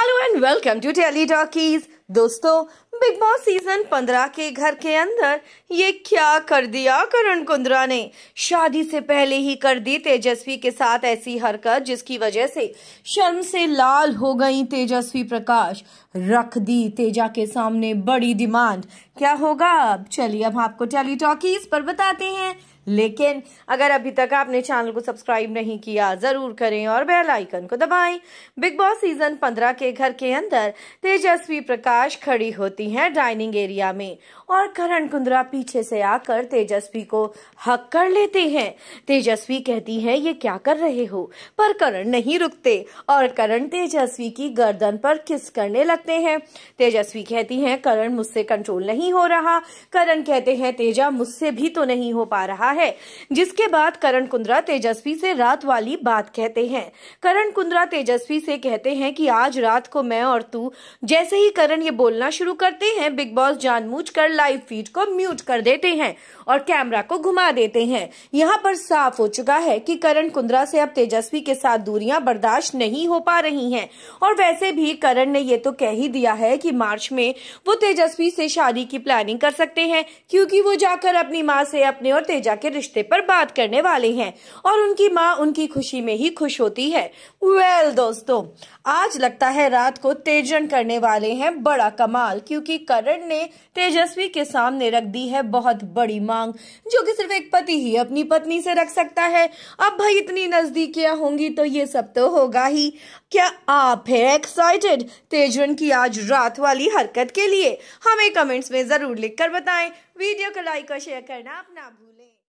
hello and welcome to tele talkies दोस्तों Bigg Boss season पंद्रह के घर के अंदर ये क्या कर दिया करण कुंद्रा ने शादी से पहले ही कर दी तेजस्वी के साथ ऐसी हरकत जिसकी वजह से शर्म से लाल हो गई तेजस्वी प्रकाश रख दी तेजा के सामने बड़ी डिमांड क्या होगा अब चलिए अब आपको टेली टॉकीज पर बताते हैं लेकिन अगर अभी तक आपने चैनल को सब्सक्राइब नहीं किया जरूर करें और बेल आइकन को दबाएं बिग बॉस सीजन 15 के घर के अंदर तेजस्वी प्रकाश खड़ी होती हैं डाइनिंग एरिया में और करण कुंद्रा पीछे से आकर तेजस्वी को हक कर लेते हैं तेजस्वी कहती है ये क्या कर रहे हो पर करण नहीं रुकते और करण तेजस्वी की गर्दन पर किस करने लगते है तेजस्वी कहती है करण मुझसे कंट्रोल नहीं हो रहा करण कहते हैं तेजा मुझसे भी तो नहीं हो पा रहा है जिसके बाद करण कुंद्रा तेजस्वी से रात वाली बात कहते हैं करण कुंद्रा तेजस्वी से कहते हैं कि आज रात को मैं और तू जैसे ही करण ये बोलना शुरू करते हैं बिग बॉस जानबूझ कर लाइव फीड को म्यूट कर देते हैं और कैमरा को घुमा देते हैं यहाँ पर साफ हो चुका है की करण कुंद्रा से अब तेजस्वी के साथ दूरियां बर्दाश्त नहीं हो पा रही है और वैसे भी करण ने ये तो कह ही दिया है कि मार्च में वो तेजस्वी से शादी की प्लानिंग कर सकते हैं क्योंकि वो जाकर अपनी माँ से अपने और तेजा के रिश्ते पर बात करने वाले हैं और उनकी माँ उनकी खुशी में ही खुश होती है वेल well, दोस्तों आज लगता है रात को तेजन करने वाले हैं बड़ा कमाल क्योंकि करण ने तेजस्वी के सामने रख दी है बहुत बड़ी मांग जो कि सिर्फ एक पति ही अपनी पत्नी से रख सकता है अब भाई इतनी नजदीकियां होंगी तो ये सब तो होगा ही क्या आप है एक्साइटेड तेजन की आज रात वाली हरकत के लिए हमें कमेंट्स में जरूर लिखकर बताएं वीडियो को लाइक और शेयर करना आप ना भूलें